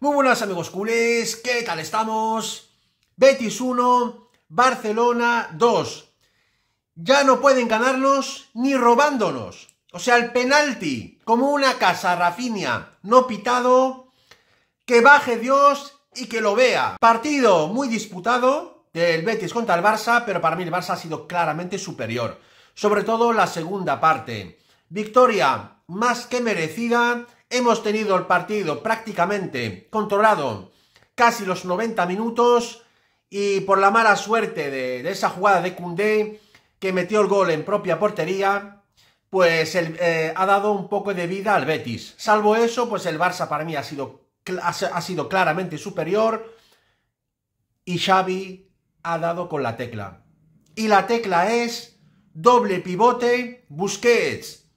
Muy buenas amigos culés, ¿qué tal estamos? Betis 1, Barcelona 2. Ya no pueden ganarnos ni robándonos. O sea, el penalti, como una casa Rafinia, no pitado, que baje Dios y que lo vea. Partido muy disputado del Betis contra el Barça, pero para mí el Barça ha sido claramente superior. Sobre todo la segunda parte. Victoria más que merecida. Hemos tenido el partido prácticamente controlado casi los 90 minutos y por la mala suerte de, esa jugada de Cundé, que metió el gol en propia portería, pues eh, ha dado un poco de vida al Betis. Salvo eso, pues el Barça para mí ha sido, ha sido claramente superior y Xavi ha dado con la tecla. Y la tecla es doble pivote Busquets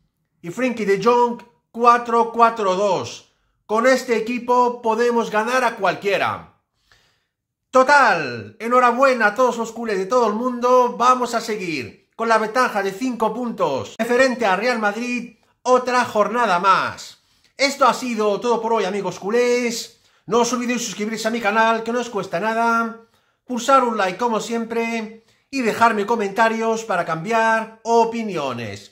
y Frankie de Jong 4-4-2. Con este equipo podemos ganar a cualquiera. Total, enhorabuena a todos los culés de todo el mundo. Vamos a seguir con la ventaja de 5 puntos referente a Real Madrid otra jornada más. Esto ha sido todo por hoy amigos culés. No os olvidéis suscribirse a mi canal que no os cuesta nada. Pulsar un like como siempre y dejarme comentarios para cambiar opiniones.